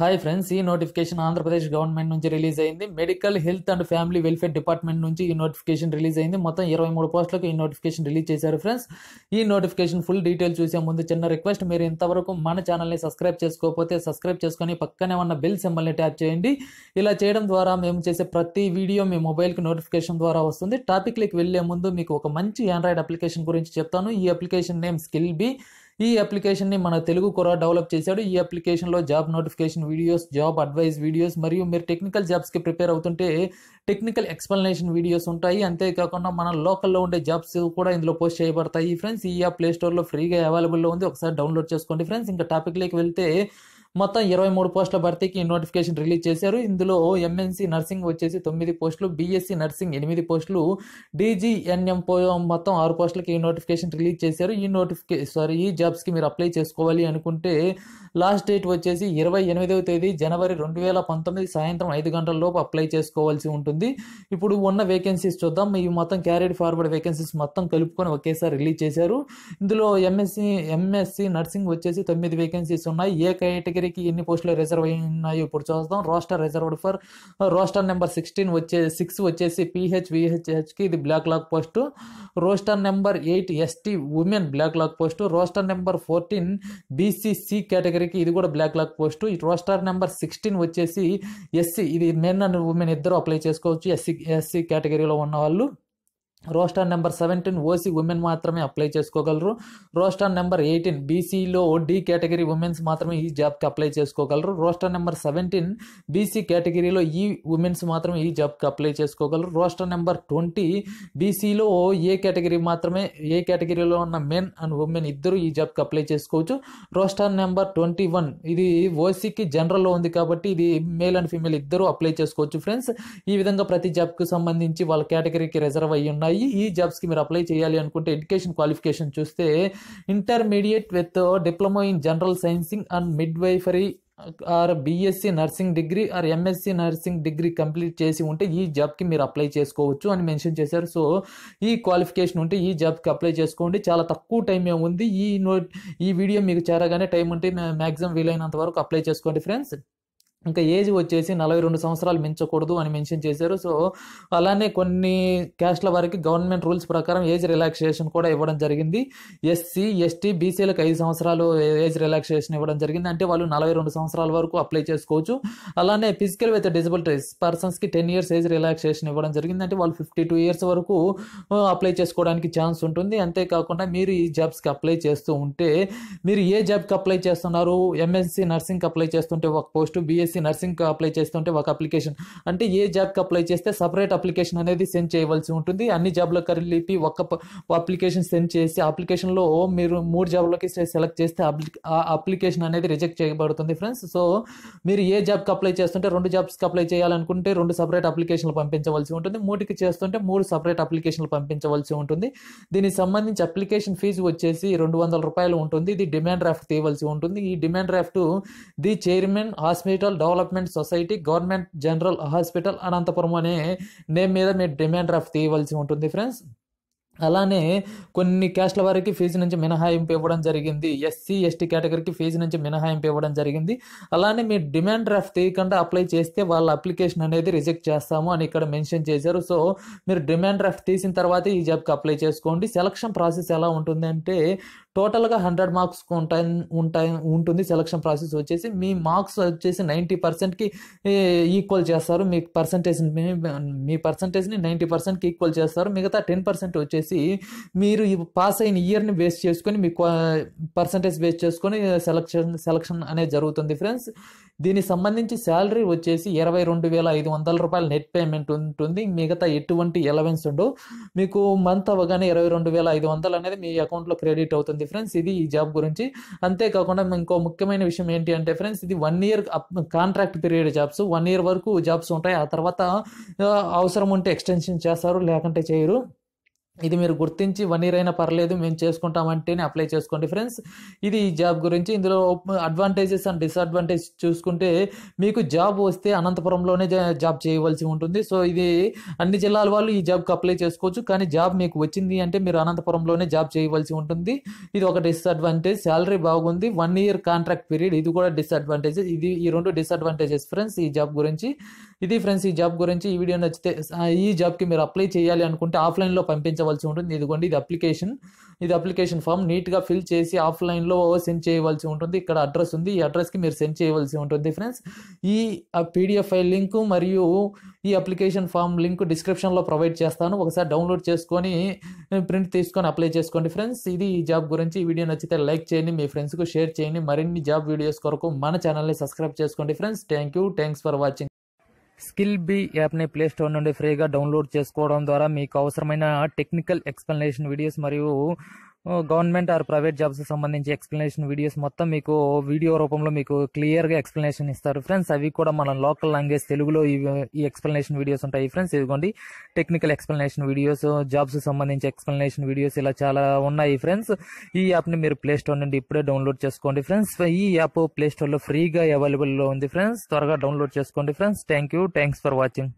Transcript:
hi friends ఈ notification Andhra Pradesh government నుంచి release అయింది medical health and family welfare department నుంచి ఈ నోటిఫికేషన్ రిలీజ్ అయింది మొత్తం ఇరవై మూడు పోస్టులకు ఈ నోటిఫికేషన్ రిలీజ్ చేశారు ఫ్రెండ్స్ ఈ నోటిఫికేషన్ ఫుల్ డీటెయిల్ చూసే ముందు చిన్న రిక్వెస్ట్ మీరు ఇంతవరకు మన ఛానల్ని సబ్స్క్రైబ్ చేసుకోకపోతే సబ్స్క్రైబ్ చేసుకొని పక్కనే ఉన్న బిల్ సింబల్ని ట్యాప్ చేయండి ఇలా చేయడం ద్వారా మేము చేసే ప్రతి వీడియో మీ మొబైల్కి నోటిఫికేషన్ ద్వారా వస్తుంది టాపిక్లకి వెళ్ళే ముందు మీకు ఒక మంచి ఆండ్రాయిడ్ అప్లికేషన్ గురించి చెప్తాను ఈ అప్లికేషన్ నేమ్ స్కిల్ బి ఈ అప్లికేషన్ని మన తెలుగు కొర డెవలప్ చేశాడు ఈ అప్లికేషన్లో job notification videos job advice videos మరియు మీరు టెక్నికల్ జాబ్స్కి ప్రిపేర్ అవుతుంటే టెక్నికల్ ఎక్స్ప్లెనేషన్ వీడియోస్ ఉంటాయి అంతేకాకుండా మన లోకల్లో ఉండే జాబ్స్ కూడా ఇందులో పోస్ట్ చేయబడతాయి ఫ్రెండ్స్ ఈ యాప్ ప్లేస్టోర్లో స్టోర్లో ఫ్రీగా అవైలబుల్లో ఉంది ఒకసారి డౌన్లోడ్ చేసుకోండి ఫ్రెండ్స్ ఇంకా టాపిక్లోకి వెళ్తే మొత్తం ఇరవై మూడు పోస్టుల భర్తీకి నోటిఫికేషన్ రిలీజ్ చేశారు ఇందులో ఎంఎన్సీ నర్సింగ్ వచ్చేసి తొమ్మిది పోస్టులు బీఎస్సీ నర్సింగ్ ఎనిమిది పోస్టులు డీజీఎన్ఎం పో మొత్తం ఆరు పోస్టులకి నోటిఫికేషన్ రిలీజ్ చేశారు ఈ నోటిఫికే సారీ ఈ జాబ్స్కి మీరు అప్లై చేసుకోవాలి అనుకుంటే లాస్ట్ డేట్ వచ్చేసి ఇరవై ఎనిమిదవ తేదీ జనవరి రెండు వేల పంతొమ్మిది సాయంత్రం ఐదు గంటల లోపు అప్లై చేసుకోవాల్సి ఉంటుంది ఇప్పుడు ఉన్న వేకెన్సీస్ చూద్దాం ఈ మొత్తం క్యారీడ్ ఫార్వర్డ్ వేకెన్సీస్ మొత్తం కలుపుకొని ఒకేసారి రిలీజ్ చేశారు ఇందులో ఎంఎస్సీ ఎంఎస్సీ నర్సింగ్ వచ్చేసి తొమ్మిది వేకెన్సీస్ ఉన్నాయి ఏ కేటగిరీ కేటగిరీకి ఎన్ని పోస్టులు రిజర్వ్ అయినాయో ఇప్పుడు చూద్దాం roster reserved for roster number sixteen వచ్చే సిక్స్ వచ్చేసి పిహెచ్ విహెచ్హెచ్కి ఇది backlog post roster number eight ST women backlog post roster number fourteen BCC కేటగిరీకి ఇది కూడా backlog post roster number sixteen వచ్చేసి ఎస్సీ ఇది మెన్ అండ్ ఉమెన్ ఇద్దరు అప్లై చేసుకోవచ్చు ఎస్సీ ఎస్సీ కేటగిరీలో ఉన్న వాళ్ళు roster number seventeen OC women మాత్రమే అప్లై చేసుకోగలరు రోస్టార్ నెంబర్ ఎయిటీన్ బీసీలో డి కేటగిరీ ఉమెన్స్ మాత్రమే ఈ జాబ్కి అప్లై చేసుకోగలరు రోస్టార్ నెంబర్ సెవెంటీన్ బీసీ కేటగిరీలో ఈ ఉమెన్స్ మాత్రమే ఈ జాబ్కి అప్లై చేసుకోగలరు రోస్టార్ నెంబర్ ట్వంటీ బీసీలో ఏ కేటగిరీ మాత్రమే ఏ కేటగిరీలో ఉన్న మెన్ అండ్ ఉమెన్ ఇద్దరు ఈ జాబ్కి అప్లై చేసుకోవచ్చు రోస్టార్ నెంబర్ ట్వంటీ వన్ ఇది ఓసీకి జనరల్లో ఉంది కాబట్టి ఇది మేల్ అండ్ ఫీమేల్ ఇద్దరు అప్లై చేసుకోవచ్చు ఫ్రెండ్స్ ఈ విధంగా ప్రతి జాబ్కి సంబంధించి వాళ్ళ కేటగిరీకి రిజర్వ్ అయ్యి ఉన్నాయి ఉన్నాయి ఈ జాబ్స్కి మీరు అప్లై చేయాలి అనుకుంటే ఎడ్యుకేషన్ క్వాలిఫికేషన్ చూస్తే intermediate with diploma in general nursing and midwifery or BSc nursing degree or MSc nursing degree complete చేసి ఉంటే ఈ జాబ్కి మీరు అప్లై చేసుకోవచ్చు అని మెన్షన్ చేశారు సో ఈ క్వాలిఫికేషన్ ఉంటే ఈ జాబ్కి అప్లై చేసుకోండి చాలా తక్కువ టైం ఉంది ఈ నోట్ ఈ వీడియో మీకు చేరగానే టైం ఉంటే మ్యాక్సిమం వీలైనంత వరకు అప్లై చేసుకోండి ఫ్రెండ్స్ ఇంకా ఏజ్ వచ్చేసి నలభై రెండు సంవత్సరాలు మించకూడదు అని మెన్షన్ చేశారు సో అలానే కొన్ని క్యాస్ట్ల వారికి గవర్నమెంట్ రూల్స్ ప్రకారం ఏజ్ రిలాక్సేషన్ కూడా ఇవ్వడం జరిగింది ఎస్సీ ఎస్టీ బీసీలకు ఐదు సంవత్సరాలు ఏజ్ రిలాక్సేషన్ ఇవ్వడం జరిగింది అంటే వాళ్ళు నలభై రెండు సంవత్సరాల వరకు అప్లై చేసుకోవచ్చు అలానే ఫిజికల్ విత్ డిజబిలిటీస్ పర్సన్స్కి టెన్ ఇయర్స్ ఏజ్ రిలాక్సేషన్ ఇవ్వడం జరిగింది అంటే వాళ్ళు ఫిఫ్టీ టూ ఇయర్స్ వరకు అప్లై చేసుకోవడానికి ఛాన్స్ ఉంటుంది అంతేకాకుండా మీరు ఈ జాబ్స్కి అప్లై చేస్తూ ఉంటే మీరు ఏ జాబ్కి అప్లై చేస్తున్నారు ఎంఎస్సీ నర్సింగ్కి అప్లై చేస్తుంటే ఒక పోస్టు బీఎస్ చేసి నర్సింగ్కి అప్లై చేస్తుంటే ఒక అప్లికేషన్ అంటే ఏ జాబ్కి అప్లై చేస్తే సపరేట్ అప్లికేషన్ అనేది సెండ్ చేయవలసి ఉంటుంది అన్ని జాబ్లకు కలిపి ఒక అప్లికేషన్ సెండ్ చేసి అప్లికేషన్లో మీరు మూడు జాబ్లకి సెలెక్ట్ చేస్తే ఆ అప్లికేషన్ అనేది రిజెక్ట్ చేయబడుతుంది ఫ్రెండ్స్ సో మీరు ఏ జాబ్కి అప్లై చేస్తుంటే రెండు జాబ్స్కి అప్లై చేయాలనుకుంటే రెండు సపరేట్ అప్లికేషన్లు పంపించవలసి ఉంటుంది మూటికి చేస్తుంటే మూడు సపరేట్ అప్లికేషన్లు పంపించవలసి ఉంటుంది దీనికి సంబంధించి అప్లికేషన్ ఫీజు వచ్చేసి రెండు వందల రూపాయలు ఉంటుంది ఇది డిమాండ్ డ్రాఫ్ట్ తీయవలసి ఉంటుంది ఈ demand draft the chairman hospital development society government general hospital Anantapuram అనే నేమ్ మీద మీరు డిమాండ్ డ్రాఫ్ట్ తీయవలసి ఉంటుంది ఫ్రెండ్స్ అలానే కొన్ని క్యాస్ట్ల వారికి ఫీజు నుంచి మినహాయింపు ఇవ్వడం జరిగింది ఎస్సీ ఎస్టీ కేటగిరీకి ఫీజు నుంచి మినహాయింపు ఇవ్వడం జరిగింది అలానే మీరు డిమాండ్ డ్రాఫ్ట్ తీయకుండా అప్లై చేస్తే వాళ్ళ అప్లికేషన్ అనేది రిజెక్ట్ చేస్తాము అని ఇక్కడ మెన్షన్ చేశారు సో మీరు డిమాండ్ డ్రాఫ్ట్ తీసిన తర్వాత ఈ జాబ్కి అప్లై చేసుకోండి సెలక్షన్ ప్రాసెస్ ఎలా ఉంటుంది అంటే టోటల్గా హండ్రెడ్ మార్క్స్ ఉంటాయి ఉంటాయి ఉంటుంది సెలక్షన్ ప్రాసెస్ వచ్చేసి మీ మార్క్స్ వచ్చేసి నైంటీ పర్సెంట్కి ఈక్వల్ చేస్తారు మీ పర్సంటేజ్ మీ పర్సంటేజ్ని నైంటీ పర్సెంట్కి ఈక్వల్ చేస్తారు మిగతా టెన్ పర్సెంట్ వచ్చేసి చేసి మీరు పాస్ అయిన ఇయర్ని బేస్ చేసుకొని మీ పర్సంటేజ్ బేస్ చేసుకొని సెలక్షన్ సెలక్షన్ అనేది జరుగుతుంది ఫ్రెండ్స్ దీనికి సంబంధించి శాలరీ వచ్చేసి ఇరవై రెండు వేల ఐదు వందల రూపాయలు నెట్ పేమెంట్ ఉంటుంది మిగతా ఎటువంటి ఎలవెన్స్ ఉండవు మీకు మంత్ అవగానే ఇరవై రెండు వేల ఐదు వందలు అనేది మీ అకౌంట్లో క్రెడిట్ అవుతుంది ఫ్రెండ్స్ ఇది ఈ జాబ్ గురించి అంతేకాకుండా ఇంకో ముఖ్యమైన విషయం ఏంటి అంటే ఫ్రెండ్స్ ఇది one year contract period jobs one year వరకు జాబ్స్ ఉంటాయి ఆ తర్వాత అవసరం ఉంటే ఎక్స్టెన్షన్ చేస్తారు లేకుంటే చేయరు ఇది మీరు గుర్తించి వన్ ఇయర్ అయినా పర్లేదు మేము చేసుకుంటామంటేనే అప్లై చేసుకోండి ఫ్రెండ్స్ ఇది ఈ జాబ్ గురించి ఇందులో అడ్వాంటేజెస్ అండ్ డిసడ్వాంటేజ్ చూసుకుంటే మీకు జాబ్ వస్తే అనంతపురంలోనే జాబ్ చేయవలసి ఉంటుంది సో ఇది అన్ని జిల్లాల వాళ్ళు ఈ జాబ్కి అప్లై చేసుకోవచ్చు కానీ జాబ్ మీకు వచ్చింది అంటే మీరు అనంతపురంలోనే జాబ్ చేయవలసి ఉంటుంది ఇది ఒక డిసడ్వాంటేజ్ శాలరీ బాగుంది వన్ ఇయర్ కాంట్రాక్ట్ పీరియడ్ ఇది కూడా డిసడ్వాంటేజెస్ ఇది ఈ రెండు డిసడ్వాంటేజెస్ ఫ్రెండ్స్ ఈ జాబ్ గురించి ఇది ఫ్రెండ్స్ ఈ జాబ్ గురించి ఈ వీడియో నచ్చితే ఈ జాబ్కి మీరు అప్లై చేయాలి అనుకుంటే ఆఫ్లైన్లో పంపించవలసి ఉంటుంది ఇదిగోండి ఇది అప్లికేషన్ ఇది అప్లికేషన్ ఫామ్ నీట్గా ఫిల్ చేసి ఆఫ్లైన్లో సెండ్ చేయవలసి ఉంటుంది ఇక్కడ అడ్రస్ ఉంది ఈ అడ్రస్కి మీరు సెండ్ చేయవలసి ఉంటుంది ఫ్రెండ్స్ ఈ పీడిఎఫ్ ఫైల్ లింకు మరియు ఈ అప్లికేషన్ ఫామ్ లింక్ డిస్క్రిప్షన్లో ప్రొవైడ్ చేస్తాను ఒకసారి డౌన్లోడ్ చేసుకొని ప్రింట్ తీసుకొని అప్లై చేసుకోండి ఫ్రెండ్స్ ఇది ఈ జాబ్ గురించి ఈ వీడియో నచ్చితే లైక్ చేయండి మీ ఫ్రెండ్స్కు షేర్ చేయండి మరిన్ని జాబ్ వీడియోస్ కొరకు మన ఛానల్ని సబ్స్క్రైబ్ చేసుకోండి friends thank you thanks for watching skill B యాప్ని ప్లే స్టోర్ నుండి ఫ్రీగా డౌన్లోడ్ చేసుకోవడం ద్వారా మీకు అవసరమైన టెక్నికల్ ఎక్స్ప్లెనేషన్ వీడియోస్ మరియు గవర్నమెంట్ ఆర్ ప్రైవేట్ జాబ్స్ సంబంధించి ఎక్స్ప్లెనేషన్ వీడియోస్ మొత్తం మీకు వీడియో రూపంలో మీకు క్లియర్గా ఎక్స్ప్లెనేషన్ ఇస్తారు ఫ్రెండ్స్ అవి కూడా మన లోకల్ లాంగ్వేజ్ తెలుగులో ఈ ఎక్స్ప్లెనేషన్ వీడియోస్ ఉంటాయి ఫ్రెండ్స్ ఇదిగోండి టెక్నికల్ ఎక్స్ప్లెనేషన్ వీడియోస్ జాబ్స్ సంబంధించి ఎక్స్ప్లెనేషన్ వీడియోస్ ఇలా చాలా ఉన్నాయి ఫ్రెండ్స్ ఈ యాప్ని మీరు ప్లే స్టోర్ నుండి ఇప్పుడే డౌన్లోడ్ చేసుకోండి ఫ్రెండ్స్ ఈ యాప్ ప్లే ఫ్రీగా అవైలబుల్లో ఉంది ఫ్రెండ్స్ త్వరగా డౌన్లోడ్ చేసుకోండి friends thank you thanks for watching